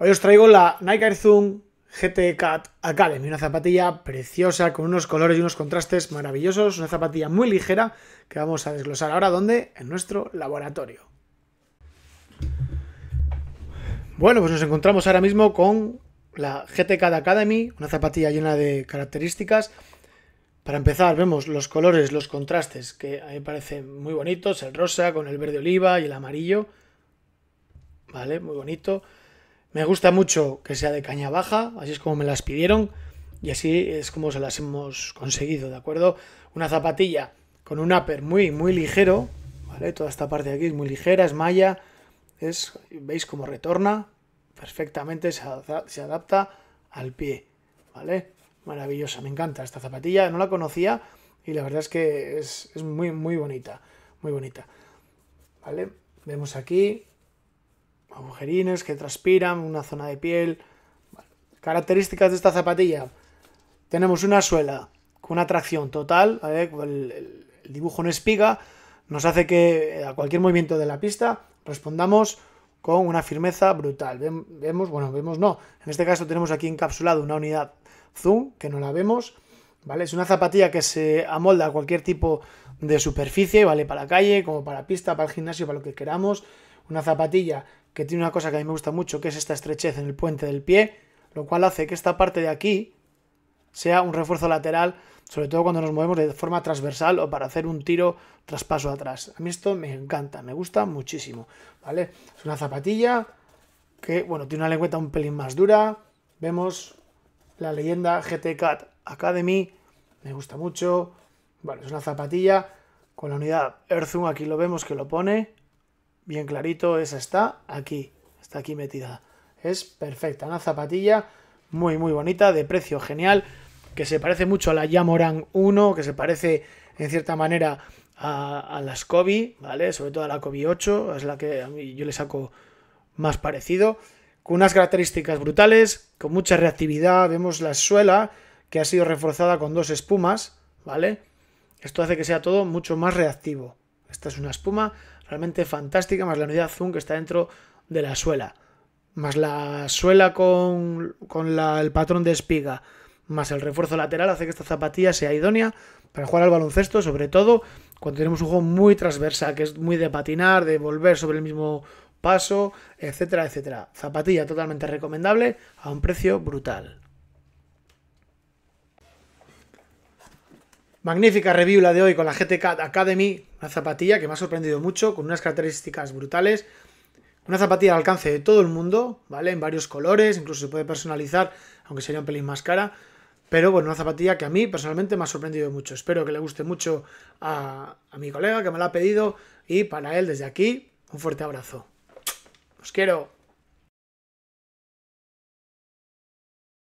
Hoy os traigo la Nike Air Zoom GT Cat Academy, una zapatilla preciosa con unos colores y unos contrastes maravillosos, una zapatilla muy ligera que vamos a desglosar ahora donde en nuestro laboratorio. Bueno, pues nos encontramos ahora mismo con la GT Cat Academy, una zapatilla llena de características. Para empezar, vemos los colores, los contrastes que a mí me parecen muy bonitos, el rosa con el verde oliva y el amarillo. Vale, muy bonito. Me gusta mucho que sea de caña baja, así es como me las pidieron y así es como se las hemos conseguido, ¿de acuerdo? Una zapatilla con un upper muy, muy ligero, ¿vale? Toda esta parte de aquí es muy ligera, es malla, es, veis cómo retorna, perfectamente se, adapta, al pie, ¿vale? Maravillosa, me encanta esta zapatilla, no la conocía y la verdad es que es, es muy, muy bonita, muy bonita, ¿vale? Vemos aquí agujerines que transpiran, una zona de piel. características de esta zapatilla. Tenemos una suela con una tracción total, el, dibujo en espiga nos hace que eh, a cualquier movimiento de la pista respondamos con una firmeza brutal. Vemos, bueno, vemos no. En este caso tenemos aquí encapsulado una unidad zoom que no la vemos, ¿vale? Es una zapatilla que se amolda a cualquier tipo de superficie, ¿vale? Para la calle, como para pista, para el gimnasio, para lo que queramos. Una zapatilla que tiene una cosa que a mí me gusta mucho, que es esta estrechez en el puente del pie, lo cual hace que esta parte de aquí sea un refuerzo lateral, sobre todo cuando nos movemos de forma transversal o para hacer un tiro traspaso atrás. A mí esto me encanta, me gusta muchísimo, ¿vale? Es una zapatilla que, bueno, tiene una lengüeta un pelín más dura. Vemos la leyenda GT Cat Academy, me gusta mucho. Bueno, es una zapatilla con la unidad Earthum, aquí lo vemos que lo pone bien clarito, esa está aquí, está aquí metida. Es perfecta, una zapatilla muy muy bonita, de precio genial, que se parece mucho a la Yamoran 1, que se parece en cierta manera a, las Kobe, ¿vale? Sobre todo a la Kobe 8, es la que a mí yo le saco más parecido, con unas características brutales, con mucha reactividad, vemos la suela que ha sido reforzada con dos espumas, ¿vale? Esto hace que sea todo mucho más reactivo. Esta es una espuma realmente fantástica, más la unidad zoom que está dentro de la suela, más la suela con, el patrón de espiga, más el refuerzo lateral hace que esta zapatilla sea idónea para jugar al baloncesto, sobre todo cuando tenemos un juego muy transversal, que es muy de patinar, de volver sobre el mismo paso, etcétera, etcétera. Zapatilla totalmente recomendable a un precio brutal. Magnífica review la de hoy con la GTK Academy, una zapatilla que me ha sorprendido mucho, con unas características brutales. Una zapatilla al alcance de todo el mundo, ¿vale? En varios colores, incluso se puede personalizar, aunque sería un pelín más cara. Pero bueno, una zapatilla que a mí personalmente me ha sorprendido mucho. Espero que le guste mucho a, a mi colega que me la ha pedido. Y para él, desde aquí, un fuerte abrazo. Os quiero.